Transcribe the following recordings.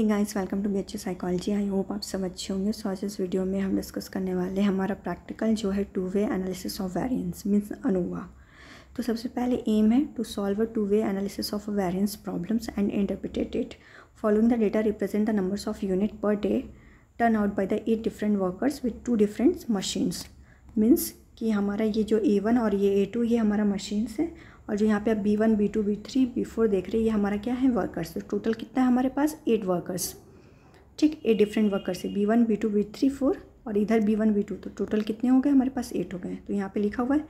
hey guys welcome to B psychology I hope आप सब अच्छे होंगे सो आज इस वीडियो में हम डिस्कस करने वाले हैं हमारा प्रैक्टिकल जो है two way analysis of variance means ANOVA तो सबसे पहले एम है to solve a two way analysis of variance problems and interpret it following the data represent the numbers of unit per day turn out by the eight different workers with two different machines means कि हमारा ये जो ए one और ये ए to ये हमारा machines है और जो यहाँ पे आप B one B two B three B four देख रहे हैं ये हमारा क्या है वर्कर्स तो टोटल कितना है हमारे पास एट वर्कर्स ठीक एट डिफरेंट वर्कर्स है B one B two B three four और इधर बी वन बी टू तो टोटल कितने हो गए हमारे पास एट हो गए तो यहाँ पे लिखा हुआ है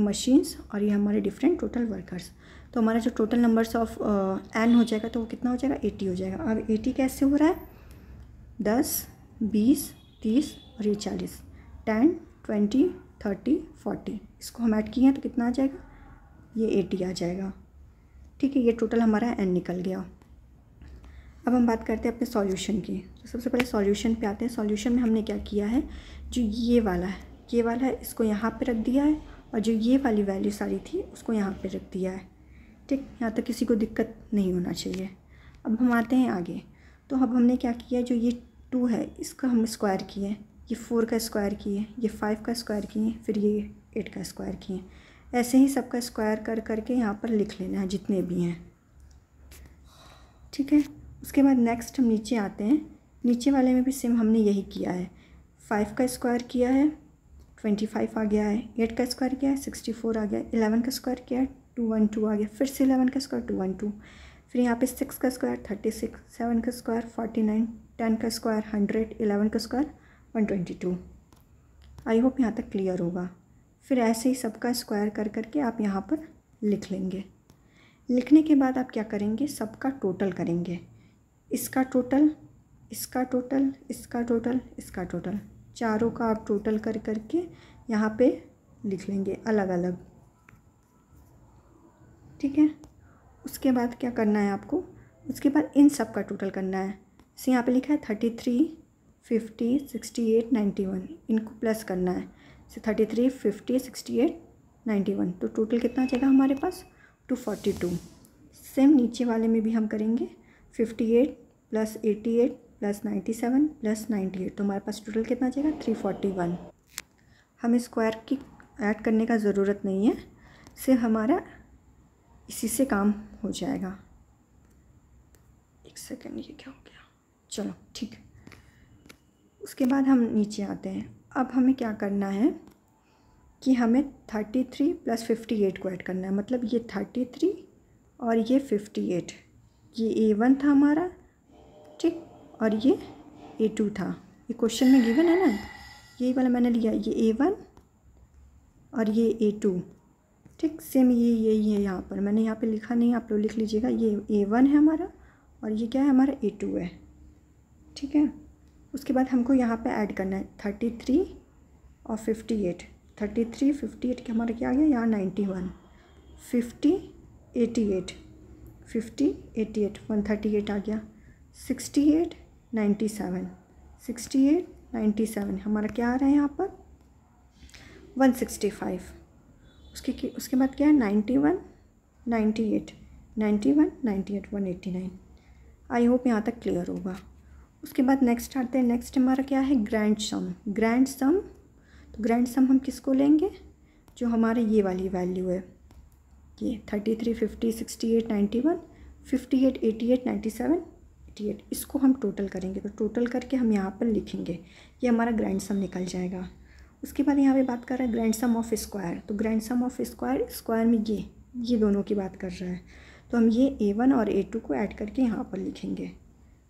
मशीन्स और ये हमारे डिफरेंट टोटल वर्कर्स तो हमारा जो टोटल नंबर्स ऑफ एन हो जाएगा तो वो कितना हो जाएगा एटी हो जाएगा अब एटी कैसे हो रहा है दस बीस तीस और ये चालीस टेन ट्वेंटी थर्टी फोर्टी इसको हम ऐड किए हैं तो कितना आ जाएगा ये एटी आ जाएगा ठीक है ये टोटल हमारा एन निकल गया अब हम बात करते हैं अपने सॉल्यूशन की तो सबसे पहले सॉल्यूशन पे आते हैं सॉल्यूशन में हमने क्या किया है जो ये वाला है ये वाला है इसको यहाँ पे रख दिया है और जो ये वाली वैल्यू सारी थी उसको यहाँ पे रख दिया है ठीक यहाँ तक किसी को दिक्कत नहीं होना चाहिए अब हम आते हैं आगे तो अब हमने क्या किया जो ये टू है इसका हम स्क्वायर किए ये फोर का स्क्वायर किए ये फाइव का स्क्वायर किए फिर ये एट का स्क्वायर किए हैं ऐसे ही सबका स्क्वायर कर करके यहाँ पर लिख लेना है जितने भी हैं ठीक है उसके बाद नेक्स्ट हम नीचे आते हैं नीचे वाले में भी सेम हमने यही किया है फाइव का स्क्वायर किया है ट्वेंटी फाइव आ गया है एट का स्क्वायर किया है सिक्सटी फोर आ गया है का स्क्वायर किया है टू वन टू आ गया फिर से इलेवन का स्क्वायर टू वन टू फिर यहाँ पे सिक्स का स्क्वायर थर्टी सिक्स सेवन का स्क्वायर फोर्टी नाइन टेन का स्क्वायर हंड्रेड एलेवन का square one twenty two I hope यहाँ तक क्लियर होगा फिर ऐसे ही सबका स्क्वायर कर करके आप यहाँ पर लिख लेंगे लिखने के बाद आप क्या करेंगे सबका टोटल करेंगे इसका टोटल इसका टोटल इसका टोटल इसका टोटल चारों का आप टोटल कर करके यहाँ पे लिख लेंगे अलग अलग ठीक है उसके बाद क्या करना है आपको उसके बाद इन सब का टोटल करना है जैसे यहाँ पे लिखा है thirty three fifty sixty eight ninety one इनको प्लस करना है thirty three fifty sixty eight ninety one तो टोटल कितना आ जाएगा हमारे पास टू फोर्टी टू सेम नीचे वाले में भी हम करेंगे fifty eight plus eighty eight plus ninety seven plus ninety eight तो हमारे पास टोटल कितना आ जाएगा थ्री फोर्टी वन हमें स्क्वायर की ऐड करने का ज़रूरत नहीं है सिर्फ हमारा इसी से काम हो जाएगा एक सेकेंड ये क्या हो गया चलो ठीक उसके बाद हम नीचे आते हैं अब हमें क्या करना है कि हमें thirty three plus fifty eight को ऐड करना है मतलब ये थर्टी थ्री और ये फिफ्टी एट ये ए वन था हमारा ठीक और ये ए टू था ये क्वेश्चन में गिवन है ना ये वाला मैंने लिया ये ए वन और ये ए टू ठीक सेम ये ये ये यहाँ पर मैंने यहाँ पे लिखा नहीं आप लोग लिख लीजिएगा ये ए वन है हमारा और ये क्या है हमारा ए टू है ठीक है उसके बाद हमको यहाँ पे ऐड करना है थर्टी थ्री और fifty eight thirty three fifty eight के हमारा क्या आ गया यहाँ ninety one fifty eighty eight fifty eighty eight one thirty eight आ गया sixty eight ninety seven sixty eight ninety seven हमारा क्या आ रहा है यहाँ पर वन सिक्सटी फाइव उसके उसके बाद क्या है ninety one ninety eight ninety one ninety eight one eighty nine I hope यहाँ तक क्लियर होगा उसके बाद नेक्स्ट आते हैं नेक्स्ट हमारा क्या है ग्रैंड सम ग्रैंड सम तो ग्रैंड सम हम किसको लेंगे जो हमारे ये वाली वैल्यू है ये thirty three fifty sixty eight ninety one fifty eight eighty eight ninety seven eighty eight इसको हम टोटल करेंगे तो टोटल करके हम यहाँ पर लिखेंगे ये हमारा ग्रैंड सम निकल जाएगा उसके बाद यहाँ पे बात कर रहा है ग्रैंड सम ऑफ स्क्वायर तो grand sum of square square में ये ये दोनों की बात कर रहा है तो हम ये ए वन और ए टू को ऐड करके यहाँ पर लिखेंगे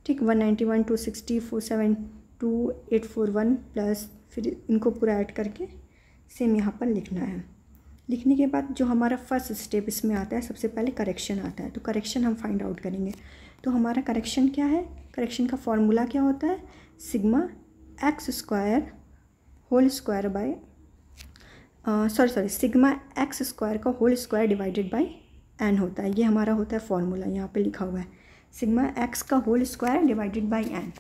ठीक one ninety one two sixty four seven two eight four one plus फिर इनको पूरा ऐड करके सेम यहाँ पर लिखना है लिखने के बाद जो हमारा फर्स्ट स्टेप इसमें आता है सबसे पहले करेक्शन आता है तो करेक्शन हम फाइंड आउट करेंगे तो हमारा करेक्शन क्या है करेक्शन का फॉर्मूला क्या होता है sigma x square whole square by sorry sorry sigma x square का whole square divided by n होता है ये हमारा होता है फॉर्मूला यहाँ पे लिखा हुआ है सिग्मा एक्स का whole square divided by n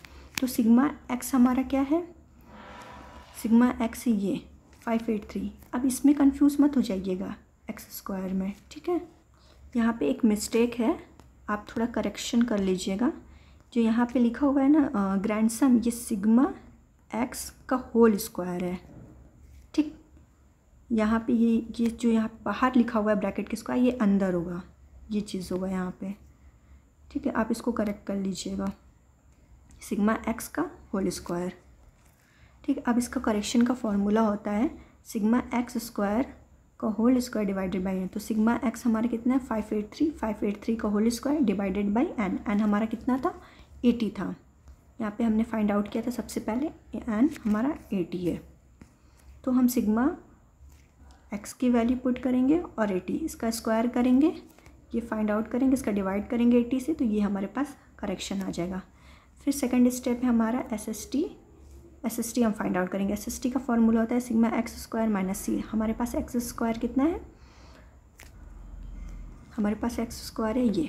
तो सिग्मा एक्स हमारा क्या है सिग्मा एक्स ये फाइव एट थ्री अब इसमें कंफ्यूज मत हो जाइएगा एक्स स्क्वायर में ठीक है यहाँ पे एक मिस्टेक है आप थोड़ा करेक्शन कर लीजिएगा जो यहाँ पे लिखा हुआ है ना ग्रैंड सम ये सिग्मा एक्स का होल स्क्वायर है ठीक यहाँ पे ये ये जो यहाँ बाहर लिखा हुआ है ब्रैकेट के स्क्वायर ये अंदर होगा ये चीज़ होगा यहाँ पे ठीक है आप इसको करेक्ट कर लीजिएगा सिग्मा एक्स का होल स्क्वायर ठीक है अब इसका करेक्शन का फॉर्मूला होता है सिग्मा एक्स स्क्वायर का whole square divided by n तो सिग्मा एक्स हमारा कितना है five eight three five eight three का whole square divided by n n हमारा कितना था एटी था यहाँ पे हमने फाइंड आउट किया था सबसे पहले एन हमारा एटी है तो हम सिग्मा एक्स की वैल्यू पुट करेंगे और एटी इसका स्क्वायर करेंगे ये फाइंड आउट करेंगे इसका डिवाइड करेंगे एट्टी से तो ये हमारे पास करेक्शन आ जाएगा फिर सेकेंड स्टेप है हमारा S S T S S T हम फाइंड आउट करेंगे एस एस टी का फॉर्मूला होता है sigma x square minus C हमारे पास एक्स स्क्वायर कितना है हमारे पास एक्स स्क्वायर है ये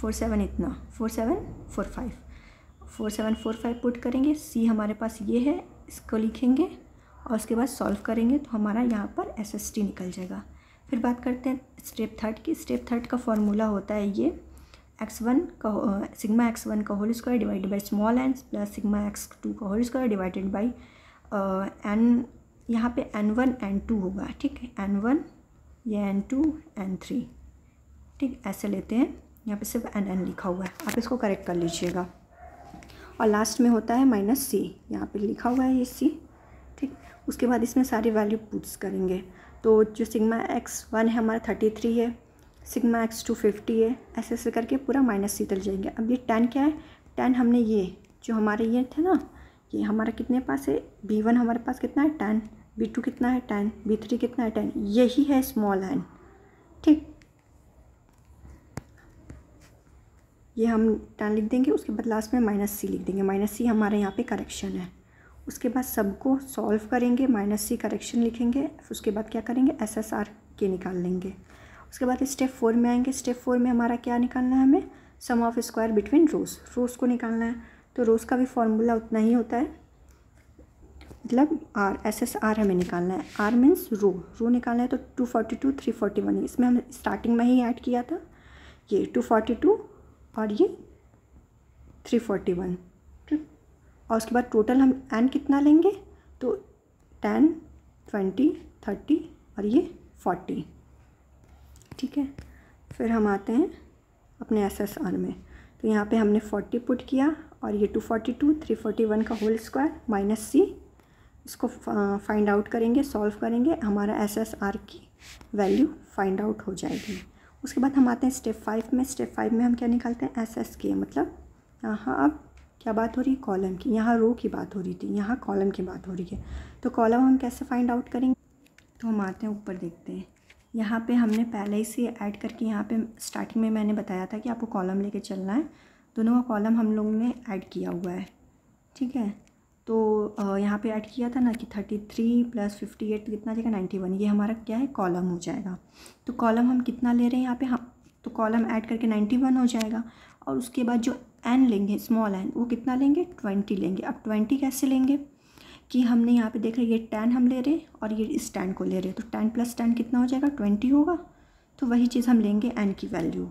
फोर सेवन इतना four seven four five four seven four five put करेंगे सी हमारे पास ये है इसको लिखेंगे और उसके बाद सॉल्व करेंगे तो हमारा यहाँ पर एस एस टी निकल जाएगा फिर बात करते हैं स्टेप थर्ड की स्टेप थर्ड का फॉर्मूला होता है ये एक्स वन का सिग्मा एक्स वन का whole square divided by small n plus sigma x two का whole square divided by n यहाँ पे एन वन एन टू होगा ठीक है एन वन ये एन टू एन थ्री ठीक ऐसे लेते हैं यहाँ पे सिर्फ एन एन लिखा हुआ है आप इसको करेक्ट कर लीजिएगा और लास्ट में होता है माइनस सी यहाँ पर लिखा हुआ है ये सी ठीक उसके बाद इसमें सारी वैल्यू पुट्स करेंगे तो जो सिग्मा एक्स वन है हमारा थर्टी थ्री है सिग्मा एक्स टू फिफ्टी है ऐसे ऐसे करके पूरा माइनस सी तल जाएंगे अब ये टेन क्या है टेन हमने ये जो हमारे ये थे ना ये हमारा कितने पास है बी वन हमारे पास कितना है टेन बी टू कितना है टेन बी थ्री कितना है टेन यही है स्मॉल एन ठीक ये हम टेन लिख देंगे उसके बाद लास्ट में माइनस सी लिख देंगे माइनस सी हमारे यहाँ पे करेक्शन है उसके बाद सबको सॉल्व करेंगे माइनस सी करेक्शन लिखेंगे उसके बाद क्या करेंगे एस एस आर के निकाल लेंगे उसके बाद स्टेप फोर में आएंगे स्टेप फोर में हमारा क्या निकालना है हमें sum of square between rows rows को निकालना है तो रोज का भी फॉर्मूला उतना ही होता है मतलब आर एस एस आर हमें निकालना है आर मीन्स रो रो निकालना है तो two forty two three forty one इसमें हम स्टार्टिंग में ही ऐड किया था ये टू फोर्टी टू और ये थ्री फोर्टी वन और उसके बाद टोटल हम एन कितना लेंगे तो टेन ट्वेंटी थर्टी और ये फोर्टी ठीक है फिर हम आते हैं अपने एस एस आर में तो यहाँ पे हमने फोर्टी पुट किया और ये two forty two three forty one का होल स्क्वायर माइनस सी इसको फाइंड आउट करेंगे सॉल्व करेंगे हमारा एस एस आर की वैल्यू फाइंड आउट हो जाएगी उसके बाद हम आते हैं स्टेप फाइव में स्टेप फाइव में हम क्या निकालते हैं एस एस के मतलब यहाँ अब क्या बात हो रही है कॉलम की यहाँ रो की बात हो रही थी यहाँ कॉलम की बात हो रही है तो कॉलम हम कैसे फाइंड आउट करेंगे तो हम आते हैं ऊपर देखते हैं यहाँ पे हमने पहले ही से ऐड करके यहाँ पे स्टार्टिंग में मैंने बताया था कि आपको कॉलम लेके चलना है दोनों का कॉलम हम लोगों ने ऐड किया हुआ है ठीक है तो यहाँ पे ऐड किया था ना कि thirty three plus fifty eight कितना जाएगा नाइन्टी वन ये हमारा क्या है कॉलम हो जाएगा तो कॉलम हम कितना ले रहे हैं यहाँ पे हम तो कॉलम ऐड करके नाइन्टी वन हो जाएगा और उसके बाद जो एन लेंगे स्मॉल एन वो कितना लेंगे ट्वेंटी लेंगे अब ट्वेंटी कैसे लेंगे कि हमने यहाँ पे रहे ये टेन हम ले रहे हैं और ये इस टेन को ले रहे हैं तो टेन प्लस टेन कितना हो जाएगा ट्वेंटी होगा तो वही चीज़ हम लेंगे एन की वैल्यू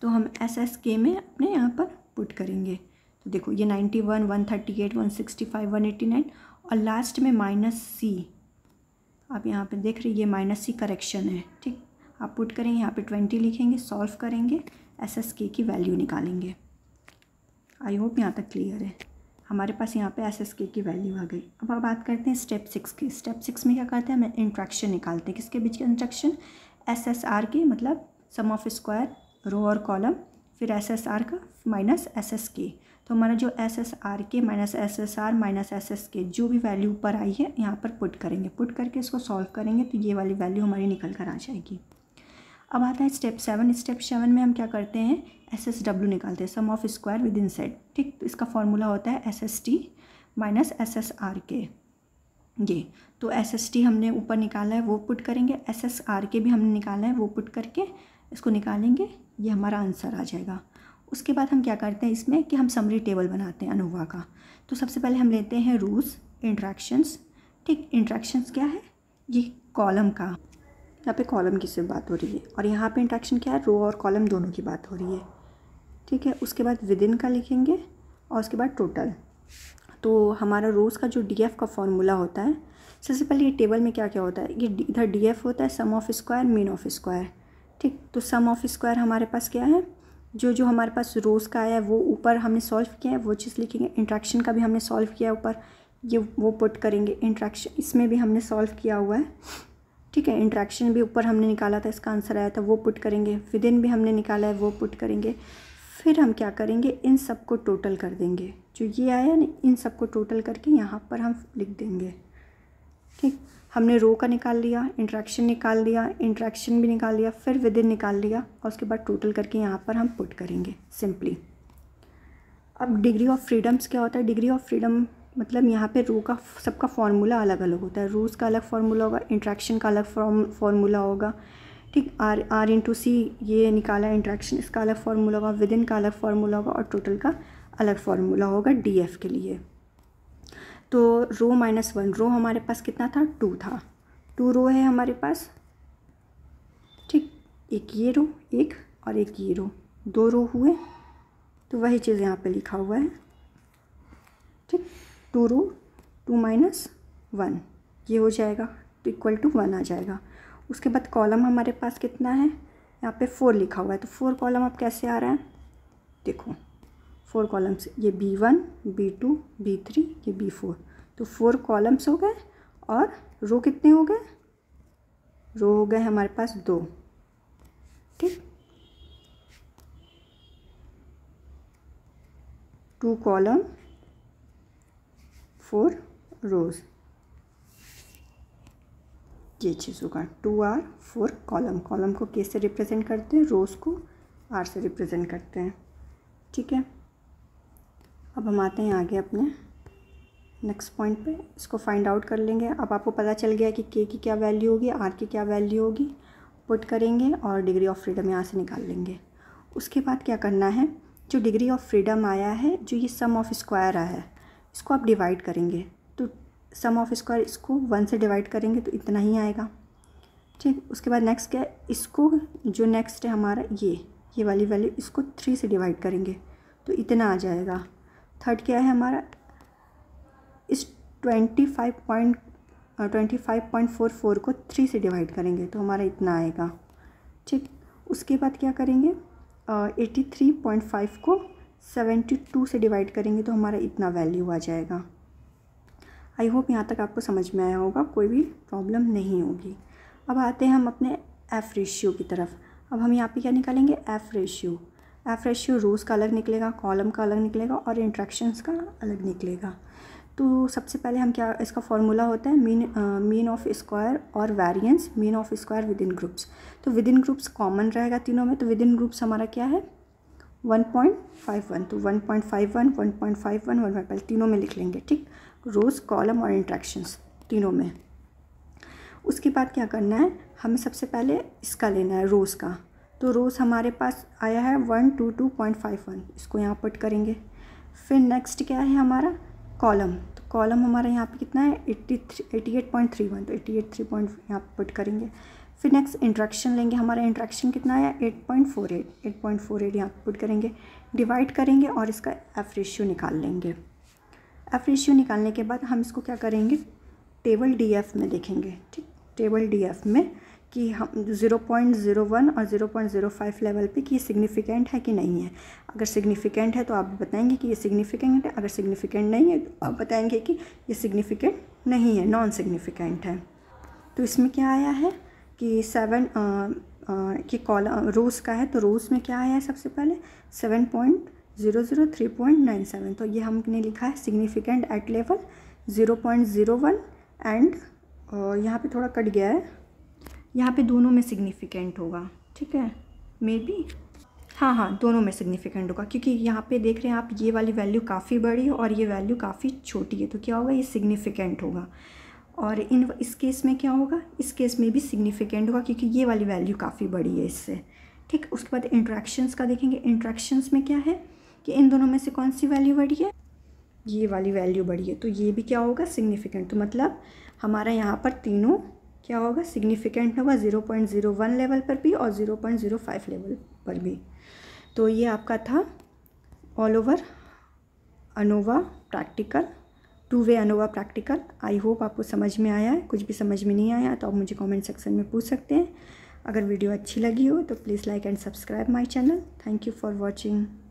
तो हम एस एस के में अपने यहाँ पर पुट करेंगे तो देखो ये ninety one one thirty eight one sixty five one eighty nine और लास्ट में माइनस सी आप यहाँ पर देख रहे ये माइनस सी करेक्शन है ठीक आप पुट करेंगे यहाँ पर ट्वेंटी लिखेंगे सॉल्व करेंगे एस एस के की वैल्यू निकालेंगे आई होप यहाँ तक क्लियर है हमारे पास यहाँ पे एस एस के की वैल्यू आ गई अब हम बात करते हैं स्टेप सिक्स की स्टेप सिक्स में क्या करते हैं हम इंट्रैक्शन निकालते हैं किसके बीच के इंट्रैक्शन एस एस आर के मतलब सम ऑफ स्क्वायर रो और कॉलम फिर एस एस आर का माइनस एस एस के तो हमारा जो एस एस आर के minus S S R minus S S के जो भी वैल्यू ऊपर आई है यहाँ पर पुट करेंगे पुट करके इसको सॉल्व करेंगे तो ये वाली वैल्यू हमारी निकल कर आ जाएगी अब आता है स्टेप सेवन स्टेप सेवन में हम क्या करते हैं एस एस डब्ल्यू निकालते हैं sum of square within set ठीक तो इसका फॉर्मूला होता है S S T minus S S R के ये तो एस एस टी हमने ऊपर निकाला है वो पुट करेंगे एस एस आर के भी हमने निकाला है वो पुट करके इसको निकालेंगे ये हमारा आंसर आ जाएगा उसके बाद हम क्या करते हैं इसमें कि हम समरी टेबल बनाते हैं अनोवा का तो सबसे पहले हम लेते हैं रूल्स इंट्रैक्शंस ठीक इंट्रैक्शंस क्या है ये कॉलम का यहाँ पे कॉलम की सिर्फ बात हो रही है और यहाँ पे इंट्रैक्शन क्या है रो और कॉलम दोनों की बात हो रही है ठीक है उसके बाद विदिन का लिखेंगे और उसके बाद टोटल तो हमारा रोज़ का जो डी का फॉर्मूला होता है सबसे पहले ये टेबल में क्या क्या होता है ये इधर डी होता है sum of square mean of square ठीक तो सम ऑफ स्क्वायर हमारे पास क्या है जो जो हमारे पास रोज़ का आया है वो ऊपर हमने सॉल्व किया है वो चीज़ लिखेंगे इंट्रैक्शन का भी हमने सॉल्व किया है ऊपर ये वो पुट करेंगे इंट्रैक्शन इसमें भी हमने सॉल्व किया हुआ है ठीक है इंट्रैक्शन भी ऊपर हमने निकाला था इसका आंसर आया था वो पुट करेंगे विद इन भी हमने निकाला है वो पुट करेंगे फिर हम क्या करेंगे इन सब को टोटल कर देंगे जो ये आया ना इन सब को टोटल करके यहाँ पर हम लिख देंगे ठीक हमने रो का निकाल लिया इंट्रैक्शन निकाल लिया इंट्रैक्शन भी निकाल लिया फिर विद इन निकाल लिया और उसके बाद टोटल करके यहाँ पर हम पुट करेंगे सिंपली अब डिग्री ऑफ फ्रीडम्स क्या होता है डिग्री ऑफ फ्रीडम मतलब यहाँ पे रो का सबका फार्मूला अलग अलग होता है रोज़ का अलग फार्मूला होगा इंट्रैक्शन का अलग फार्मूला होगा ठीक आर आर इंटू सी ये निकाला इंट्रैक्शन इसका अलग फार्मूला होगा विद इन का अलग फार्मूला होगा और टोटल का अलग फार्मूला होगा डी एफ के लिए तो रो माइनस वन रो हमारे पास कितना था टू था टू रो है हमारे पास ठीक एक ये रो एक और एक ये रो दो रो हुए तो वही चीज़ यहाँ पे लिखा हुआ है ठीक टू रू टू माइनस वन ये हो जाएगा तो इक्वल टू वन आ जाएगा उसके बाद कॉलम हमारे पास कितना है यहाँ पे फोर लिखा हुआ है तो फोर कॉलम अब कैसे आ रहा है देखो फोर कॉलम्स ये B one B two B three ये बी फोर तो फोर कॉलम्स हो गए और रो कितने हो गए रो हो गए हमारे पास दो ठीक टू कॉलम फोर रोज़ ये चीज़ होगा two R four column column को के से रिप्रेजेंट करते हैं रोज़ को आर से रिप्रेजेंट करते हैं ठीक है अब हम आते हैं आगे अपने नेक्स्ट पॉइंट पे इसको फाइंड आउट कर लेंगे अब आपको पता चल गया कि के की क्या वैल्यू होगी आर की क्या वैल्यू होगी पुट करेंगे और डिग्री ऑफ फ्रीडम यहाँ से निकाल लेंगे उसके बाद क्या करना है जो डिग्री ऑफ फ्रीडम आया है जो ये सम ऑफ स्क्वायर आया है इसको आप डिवाइड करेंगे तो सम ऑफ स्क्वायर इसको वन से डिवाइड करेंगे तो इतना ही आएगा ठीक उसके बाद नेक्स्ट क्या है इसको जो नेक्स्ट है हमारा ये ये वाली वैल्यू इसको थ्री से डिवाइड करेंगे तो इतना आ जाएगा थर्ड क्या है हमारा इस twenty five point twenty five point four four को थ्री से डिवाइड करेंगे तो हमारा इतना आएगा ठीक उसके बाद क्या करेंगे एटी थ्री पॉइंट फाइव को सेवेंटी टू से डिवाइड करेंगे तो हमारा इतना वैल्यू आ जाएगा आई होप यहाँ तक आपको समझ में आया होगा कोई भी प्रॉब्लम नहीं होगी अब आते हैं हम अपने एफ़ रेशियो की तरफ अब हम यहाँ पे क्या निकालेंगे F ratio F ratio rows का अलग निकलेगा कॉलम का अलग निकलेगा और इंट्रैक्शंस का अलग निकलेगा तो सबसे पहले हम क्या इसका फॉर्मूला होता है मीन मीन ऑफ स्क्वायर और variance mean of square within groups तो विद इन ग्रुप्स कॉमन रहेगा तीनों में तो विद इन ग्रुप्स हमारा क्या है वन पॉइंट फाइव वन तो one point five one one point five one one point तीनों में लिख लेंगे ठीक रोज़ कॉलम और इंट्रैक्शन तीनों में उसके बाद क्या करना है हमें सबसे पहले इसका लेना है रोज़ का तो रोज़ हमारे पास आया है one two two point five one इसको यहाँ पुट करेंगे फिर नेक्स्ट क्या है हमारा कॉलम तो कॉलम हमारा यहाँ पे कितना है eighty three eighty eight point three one तो एट्टी एट थ्री पॉइंट यहाँ पुट करेंगे फिर नेक्स्ट इंट्रैक्शन लेंगे हमारा इंट्रैक्शन कितना आया eight point four eight eight point four eight यहाँ पुट करेंगे डिवाइड करेंगे और इसका एफ रेशियो निकाल लेंगे एफ रेशियो निकालने के बाद हम इसको क्या करेंगे टेबल डी एफ में देखेंगे ठीक टेबल डी एफ में कि हम ज़ीरो पॉइंट ज़ीरो वन और zero point zero five level पे कि ये सिग्निफिकेंट है कि नहीं है अगर सिग्निफिकेंट है तो आप बताएंगे कि ये सिग्निफिकेंट है अगर सिग्निफिकेंट नहीं है तो आप बताएंगे कि ये सिग्निफिकेंट नहीं है नॉन सिग्निफिकेंट है तो इसमें क्या आया है कि सेवन कि कॉल रोज़ का है तो रोज़ में क्या आया है सबसे पहले seven point zero zero three point nine seven तो ये हमने लिखा है significant at level zero point zero one and यहाँ पे थोड़ा कट गया है यहाँ पे दोनों में सिग्निफिकेंट होगा ठीक है मे बी हाँ हाँ दोनों में सिग्निफिकेंट होगा क्योंकि यहाँ पे देख रहे हैं आप ये वाली वैल्यू काफ़ी बड़ी है और ये वैल्यू काफ़ी छोटी है तो क्या होगा ये सिग्निफिकेंट होगा और इन इस केस में क्या होगा इस केस में भी सिग्निफिकेंट होगा क्योंकि ये वाली वैल्यू काफ़ी बड़ी है इससे ठीक उसके बाद इंट्रैक्शंस का देखेंगे इंट्रैक्शंस में क्या है कि इन दोनों में से कौन सी वैल्यू बड़ी है ये वाली वैल्यू बड़ी है तो ये भी क्या होगा सिग्निफिकेंट तो मतलब हमारा यहाँ पर तीनों क्या होगा सिग्निफिकेंट होगा zero point zero one level पर भी और zero point zero five level पर भी तो ये आपका था all over ANOVA practical two way ANOVA practical I hope आपको समझ में आया है कुछ भी समझ में नहीं आया तो आप मुझे कमेंट सेक्शन में पूछ सकते हैं अगर वीडियो अच्छी लगी हो तो please like and subscribe my channel thank you for watching